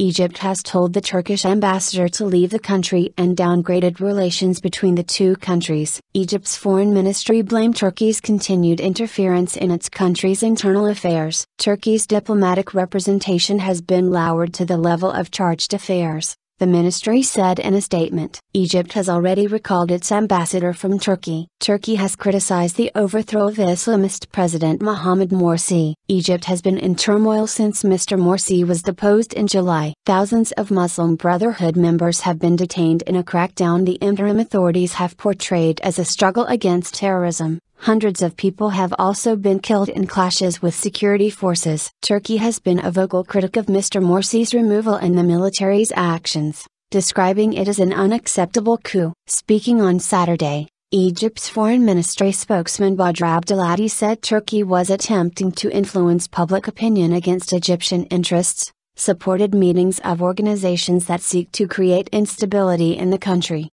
Egypt has told the Turkish ambassador to leave the country and downgraded relations between the two countries. Egypt's foreign ministry blamed Turkey's continued interference in its country's internal affairs. Turkey's diplomatic representation has been lowered to the level of charged affairs the ministry said in a statement. Egypt has already recalled its ambassador from Turkey. Turkey has criticized the overthrow of Islamist President Mohamed Morsi. Egypt has been in turmoil since Mr. Morsi was deposed in July. Thousands of Muslim Brotherhood members have been detained in a crackdown the interim authorities have portrayed as a struggle against terrorism. Hundreds of people have also been killed in clashes with security forces. Turkey has been a vocal critic of Mr. Morsi's removal and the military's actions, describing it as an unacceptable coup. Speaking on Saturday, Egypt's foreign ministry spokesman Badr Abdulati said Turkey was attempting to influence public opinion against Egyptian interests, supported meetings of organizations that seek to create instability in the country,